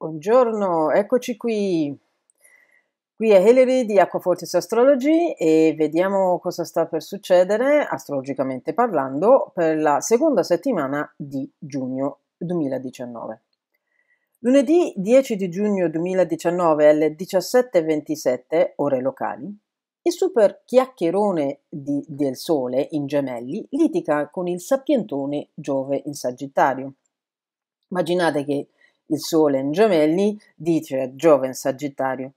Buongiorno, eccoci qui. Qui è Hilary di Acquafortis Astrology e vediamo cosa sta per succedere, astrologicamente parlando, per la seconda settimana di giugno 2019. Lunedì 10 di giugno 2019 alle 17.27 ore locali, il super chiacchierone di, del Sole in gemelli litiga con il sapientone Giove in Sagittario. Immaginate che il Sole in gemelli, dice a giovane Sagittario.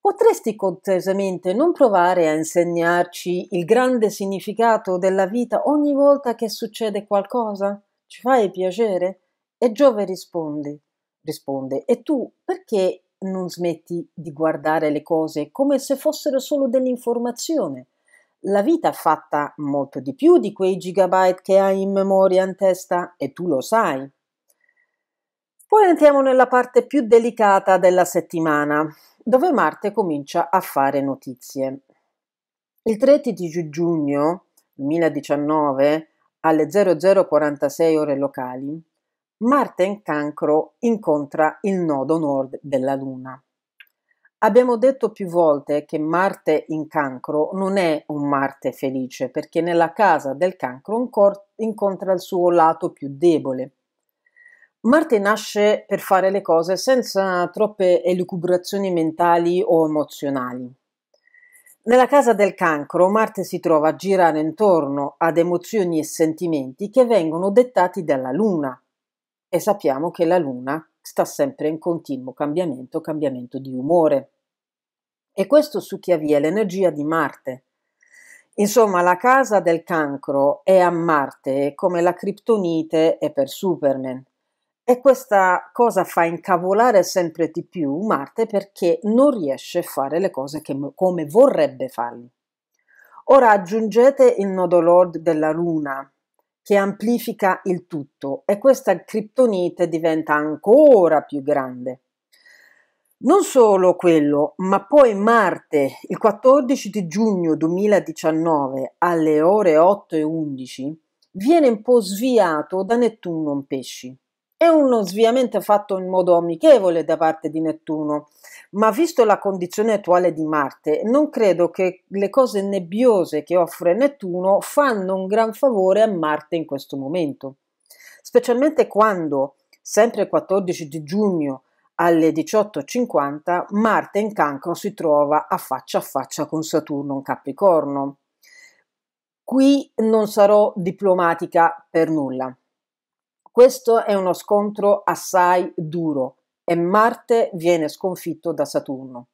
Potresti cortesemente non provare a insegnarci il grande significato della vita ogni volta che succede qualcosa? Ci fai piacere? E Giove risponde, risponde, e tu perché non smetti di guardare le cose come se fossero solo dell'informazione? La vita è fatta molto di più di quei gigabyte che hai in memoria in testa e tu lo sai. Poi entriamo nella parte più delicata della settimana, dove Marte comincia a fare notizie. Il 13 giugno 2019, alle 0046 ore locali, Marte in cancro incontra il nodo nord della Luna. Abbiamo detto più volte che Marte in cancro non è un Marte felice perché nella casa del cancro incontra il suo lato più debole, Marte nasce per fare le cose senza troppe elucubrazioni mentali o emozionali. Nella casa del cancro Marte si trova a girare intorno ad emozioni e sentimenti che vengono dettati dalla Luna e sappiamo che la Luna sta sempre in continuo cambiamento, cambiamento di umore. E questo succhia via l'energia di Marte. Insomma, la casa del cancro è a Marte come la criptonite è per Superman. E questa cosa fa incavolare sempre di più Marte perché non riesce a fare le cose che, come vorrebbe farle. Ora aggiungete il nodo lord della Luna che amplifica il tutto e questa criptonite diventa ancora più grande. Non solo quello, ma poi Marte, il 14 di giugno 2019 alle ore 8 e 11, viene un po' sviato da Nettuno in pesci. È uno sviamento fatto in modo amichevole da parte di Nettuno, ma visto la condizione attuale di Marte, non credo che le cose nebbiose che offre Nettuno fanno un gran favore a Marte in questo momento. Specialmente quando, sempre il 14 di giugno alle 18.50, Marte in cancro si trova a faccia a faccia con Saturno in Capricorno. Qui non sarò diplomatica per nulla. Questo è uno scontro assai duro e Marte viene sconfitto da Saturno.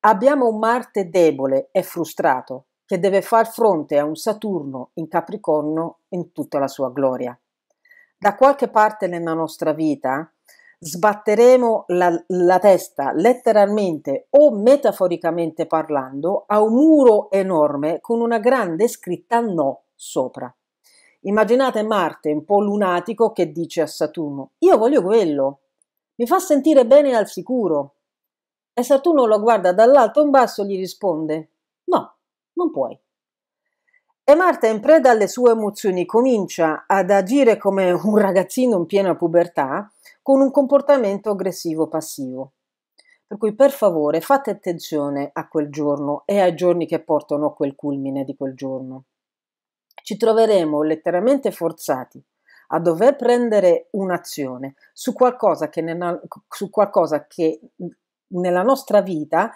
Abbiamo un Marte debole e frustrato che deve far fronte a un Saturno in Capricorno in tutta la sua gloria. Da qualche parte nella nostra vita sbatteremo la, la testa letteralmente o metaforicamente parlando a un muro enorme con una grande scritta no sopra. Immaginate Marte un po' lunatico che dice a Saturno: Io voglio quello, mi fa sentire bene e al sicuro. E Saturno lo guarda dall'alto in basso e gli risponde: No, non puoi. E Marte, in preda alle sue emozioni, comincia ad agire come un ragazzino in piena pubertà con un comportamento aggressivo passivo. Per cui per favore fate attenzione a quel giorno e ai giorni che portano a quel culmine di quel giorno ci troveremo letteralmente forzati a dover prendere un'azione su qualcosa che, nella, su qualcosa che nella nostra vita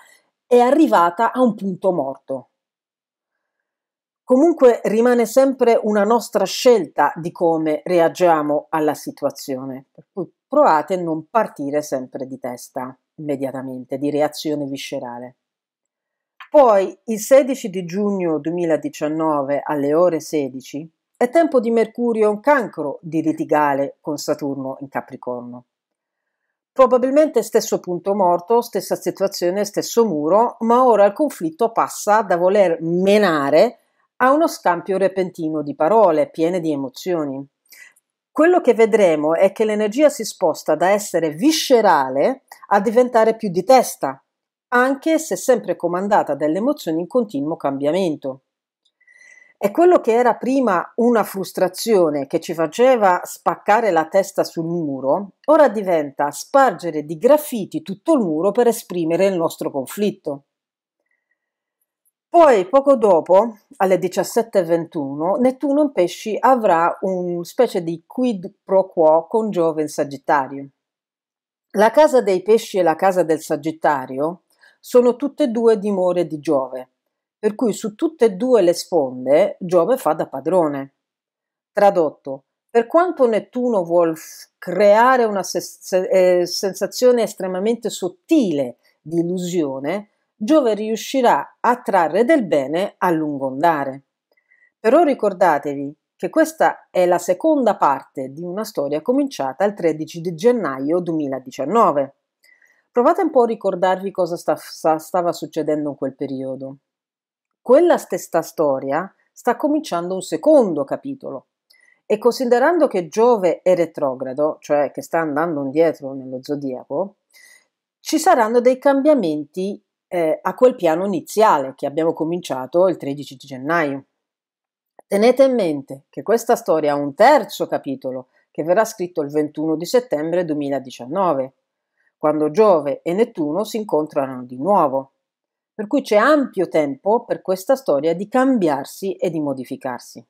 è arrivata a un punto morto. Comunque rimane sempre una nostra scelta di come reagiamo alla situazione, per cui provate a non partire sempre di testa immediatamente, di reazione viscerale. Poi, il 16 di giugno 2019 alle ore 16, è tempo di Mercurio in cancro di litigare con Saturno in Capricorno. Probabilmente stesso punto morto, stessa situazione, stesso muro, ma ora il conflitto passa da voler menare a uno scampio repentino di parole piene di emozioni. Quello che vedremo è che l'energia si sposta da essere viscerale a diventare più di testa, anche se sempre comandata dalle emozioni in continuo cambiamento. E quello che era prima una frustrazione che ci faceva spaccare la testa sul muro, ora diventa spargere di graffiti tutto il muro per esprimere il nostro conflitto. Poi, poco dopo, alle 17.21, Nettuno in pesci avrà un specie di quid pro quo con Giove in Sagittario. La casa dei pesci e la casa del Sagittario sono tutte e due dimore di Giove, per cui su tutte e due le sponde Giove fa da padrone. Tradotto, per quanto Nettuno vuol creare una eh, sensazione estremamente sottile di illusione, Giove riuscirà a trarre del bene a lungo andare. Però ricordatevi che questa è la seconda parte di una storia cominciata il 13 di gennaio 2019. Provate un po' a ricordarvi cosa sta, sta, stava succedendo in quel periodo. Quella stessa storia sta cominciando un secondo capitolo e considerando che Giove è retrogrado, cioè che sta andando indietro nello zodiaco, ci saranno dei cambiamenti eh, a quel piano iniziale che abbiamo cominciato il 13 di gennaio. Tenete in mente che questa storia ha un terzo capitolo che verrà scritto il 21 di settembre 2019 quando Giove e Nettuno si incontrano di nuovo. Per cui c'è ampio tempo per questa storia di cambiarsi e di modificarsi.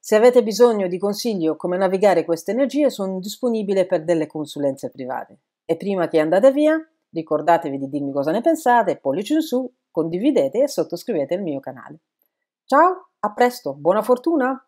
Se avete bisogno di consiglio o come navigare queste energie, sono disponibile per delle consulenze private. E prima che andate via, ricordatevi di dirmi cosa ne pensate, pollice in su, condividete e sottoscrivete il mio canale. Ciao, a presto, buona fortuna!